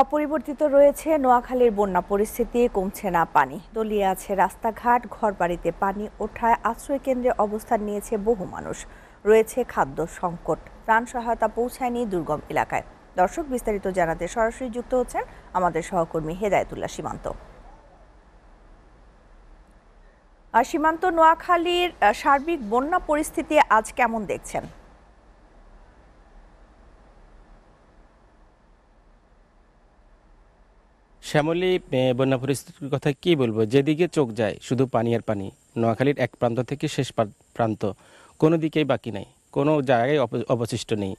অপরিবর্তিত রয়েছে নোয়াখালীর বন্যা পরিস্থিতি কমছে না পানি দলিয়ে আছে রাস্তাঘাট ঘরবাড়িতে পানি ওঠায় আশ্রয় কেন্দ্রে অবস্থান নিয়েছে বহু মানুষ রয়েছে খাদ্য সংকট প্রাণ সহায়তা পৌঁছায়নি দুর্গম এলাকায় দর্শক বিস্তারিত জানাতে সরাসরি যুক্ত হচ্ছেন আমাদের সহকর্মী হেদায়তুল্লাহ সীমান্ত সীমান্ত নোয়াখালীর সার্বিক বন্যা পরিস্থিতি আজ কেমন দেখছেন শ্যামলী বন্যা পরিস্থিতির কথা কি বলবো যেদিকে চোখ যায় শুধু পানি আর পানি নোয়াখালীর এক প্রান্ত থেকে শেষ প্রান্ত কোনো দিকেই বাকি নাই কোনো জায়গায় অবশিষ্ট নেই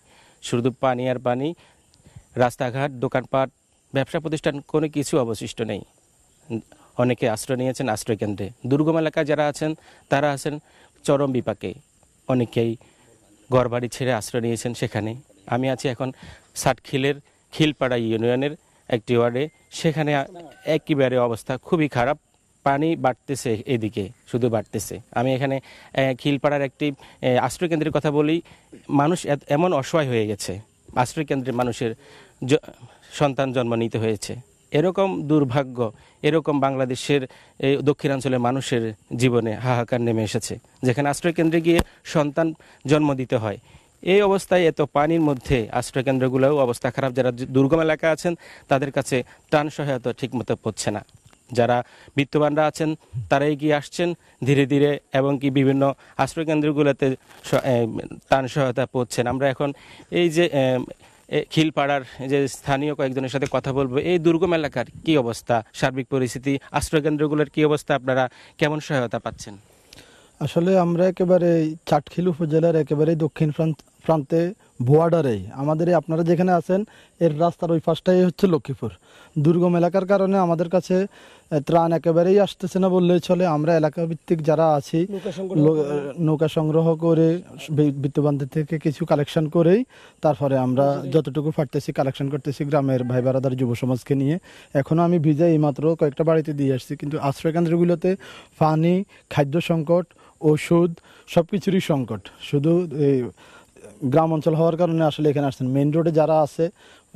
শুধু পানি আর পানি রাস্তাঘাট দোকানপাট ব্যবসা প্রতিষ্ঠান কোনো কিছু অবশিষ্ট নেই অনেকে আশ্রয় নিয়েছেন আশ্রয়কেন্দ্রে দুর্গম এলাকায় যারা আছেন তারা আছেন চরম বিপাকে অনেকেই ঘরবাড়ি ছেড়ে আশ্রয় নিয়েছেন সেখানে আমি আছি এখন ষাটখিলের খিলপাড়া ইউনিয়নের একটি ওয়ার্ডে সেখানে একেবারে অবস্থা খুবই খারাপ পানি বাড়তেছে এদিকে শুধু বাড়তেছে আমি এখানে খিলপাড়ার একটি আশ্রয়কেন্দ্রের কথা বলি মানুষ এমন অসহায় হয়ে গেছে আশ্রয়কেন্দ্রে মানুষের সন্তান জন্ম নিতে হয়েছে এরকম দুর্ভাগ্য এরকম বাংলাদেশের এই দক্ষিণাঞ্চলের মানুষের জীবনে হাহাকার নেমে এসেছে যেখানে আশ্রয়কেন্দ্রে গিয়ে সন্তান জন্ম দিতে হয় এই অবস্থায় এত পানির মধ্যে আশ্রয়কেন্দ্রগুলোও অবস্থা খারাপ যারা দুর্গম এলাকা আছেন তাদের কাছে ত্রাণ সহায়তা ঠিকমতো পড়ছে না যারা বিত্তবানরা আছেন তারা এগিয়ে আসছেন ধীরে ধীরে এবং কি বিভিন্ন আশ্রয়কেন্দ্রগুলোতে ত্রাণ সহায়তা পড়ছেন আমরা এখন এই যে খিলপাড়ার যে স্থানীয় কয়েকজনের সাথে কথা বলবো এই দুর্গম এলাকার কি অবস্থা সার্বিক পরিস্থিতি আশ্রয়কেন্দ্রগুলোর কি অবস্থা আপনারা কেমন সহায়তা পাচ্ছেন আসলে আমরা একেবারে চাটখিল উপজেলার একেবারে দক্ষিণ প্রান্ত প্রান্তে বোয়ার্ডারে আমাদের আপনারা যেখানে আছেন এর রাস্তার ওই পাশটাই হচ্ছে লক্ষ্মীপুর দুর্গম এলাকার কারণে আমাদের কাছে ত্রাণ একেবারেই আসতেছে না বললেই চলে আমরা এলাকাভিত্তিক যারা আছি নৌকা সংগ্রহ করে বিত্তবান্ধব থেকে কিছু কালেকশন করেই তারপরে আমরা যতটুকু ফাটতেছি কালেকশন করতেছি গ্রামের ভাই বারাদার যুব সমাজকে নিয়ে এখনও আমি ভিজে এইমাত্র কয়েকটা বাড়িতে দিয়ে আসছি কিন্তু আশ্রয়কেন্দ্রগুলোতে পানি খাদ্য সংকট ওষুধ সব কিছুরই সংকট শুধু গ্রাম অঞ্চল হওয়ার কারণে আসলে এখানে আসছেন মেন রোডে যারা আছে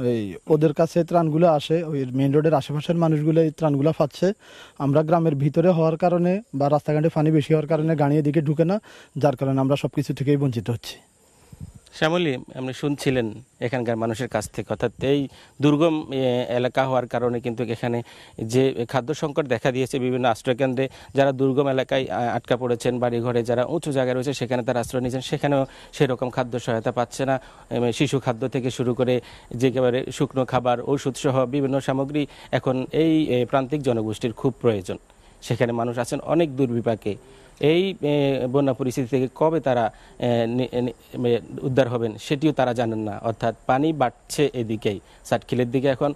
ওই ওদের কাছে ত্রাণগুলো আসে ওই মেন রোডের আশেপাশের মানুষগুলো এই ত্রাণগুলো পাচ্ছে আমরা গ্রামের ভিতরে হওয়ার কারণে বা রাস্তাঘাটে পানি বেশি হওয়ার কারণে গাড়ি এদিকে ঢুকে না যার কারণে আমরা সব কিছু থেকেই বঞ্চিত হচ্ছি শ্যামলী আপনি শুনছিলেন এখানকার মানুষের কাছ থেকে অর্থাৎ এই দুর্গম এলাকা হওয়ার কারণে কিন্তু এখানে যে খাদ্য সংকট দেখা দিয়েছে বিভিন্ন আশ্রয়কেন্দ্রে যারা দুর্গম এলাকায় আটকা পড়েছেন বাড়িঘরে যারা উঁচু জায়গায় রয়েছে সেখানে তারা আশ্রয় নিয়েছেন সেখানেও সেরকম খাদ্য সহায়তা পাচ্ছে না শিশু খাদ্য থেকে শুরু করে যে একেবারে শুকনো খাবার ওষুধসহ বিভিন্ন সামগ্রী এখন এই প্রান্তিক জনগোষ্ঠীর খুব প্রয়োজন সেখানে মানুষ আছেন অনেক দুর্বিপাকে এই বন্যা পরিস্থিতি থেকে কবে তারা উদ্ধার হবেন সেটিও তারা জানেন না অর্থাৎ পানি বাড়ছে এদিকেই সাটখিলের দিকে এখন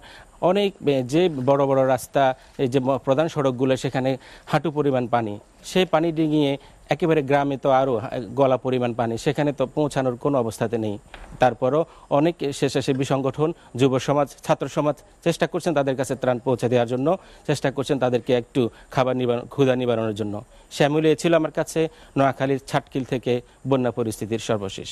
অনেক যে বড় বড় রাস্তা যে প্রধান সড়কগুলো সেখানে হাঁটু পরিমাণ পানি সেই পানি ডিঙিয়ে একেবারে গ্রামে তো আরও গলা পরিমাণ পানি সেখানে তো পৌঁছানোর কোনো অবস্থাতে নেই তারপরও অনেক স্বেচ্ছাসেবী সংগঠন যুব সমাজ ছাত্র সমাজ চেষ্টা করছেন তাদের কাছে ত্রাণ পৌঁছে দেওয়ার জন্য চেষ্টা করছেন তাদেরকে একটু খাবার নিবারণ ক্ষুধা নিবারণের জন্য শ্যামলি ছিল আমার কাছে নোয়াখালীর ছাটকিল থেকে বন্যা পরিস্থিতির সর্বশেষ